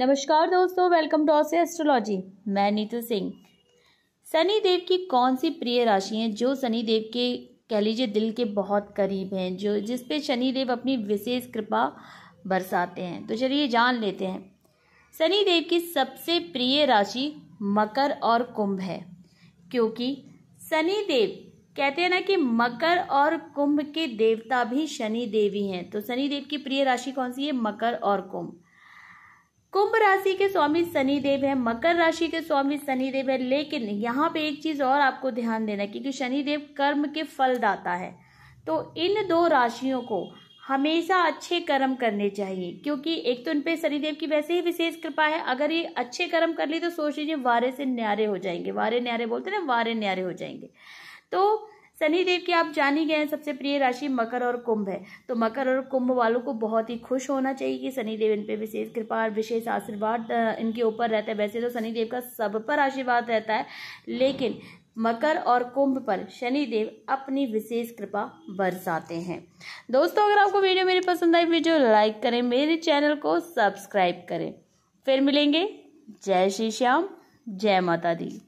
नमस्कार दोस्तों welcome to ऑसे astrology मैं नीतू सिंह सनी देव की कौन सी प्रिय राशि है जो सनी देव के कह लीजिए दिल के बहुत करीब हैं जो जिस पे शनि देव अपनी विशेष कृपा बरसाते हैं तो चलिए जान लेते हैं सनी देव की सबसे प्रिय राशि मकर और कुंभ है क्योंकि सनी देव कहते हैं ना कि मकर और कुंभ के देवता भी शनि देवी हैं तो शनि देव की प्रिय राशि कौन सी है मकर और कुंभ कुंभ राशि के स्वामी शनि देव है मकर राशि के स्वामी शनि देव है लेकिन यहाँ पे एक चीज और आपको ध्यान देना है क्योंकि शनि देव कर्म के फल दाता है तो इन दो राशियों को हमेशा अच्छे कर्म करने चाहिए क्योंकि एक तो इन पे शनिदेव की वैसे ही विशेष कृपा है अगर ये अच्छे कर्म कर ली तो सोच लीजिए वारे से न्यारे हो जाएंगे वारे न्यारे बोलते ना वारे न्यारे हो जाएंगे तो शनि देव की आप जान ही गए सबसे प्रिय राशि मकर और कुंभ है तो मकर और कुंभ वालों को बहुत ही खुश होना चाहिए कि शनि देव इन पर विशेष कृपा और विशेष आशीर्वाद इनके ऊपर रहता है वैसे तो शनि देव का सब पर आशीर्वाद रहता है लेकिन मकर और कुंभ पर शनि देव अपनी विशेष कृपा बरसाते हैं दोस्तों अगर आपको वीडियो मेरी पसंद आई वीडियो लाइक करें मेरे चैनल को सब्सक्राइब करें फिर मिलेंगे जय श्री श्याम जय माता दी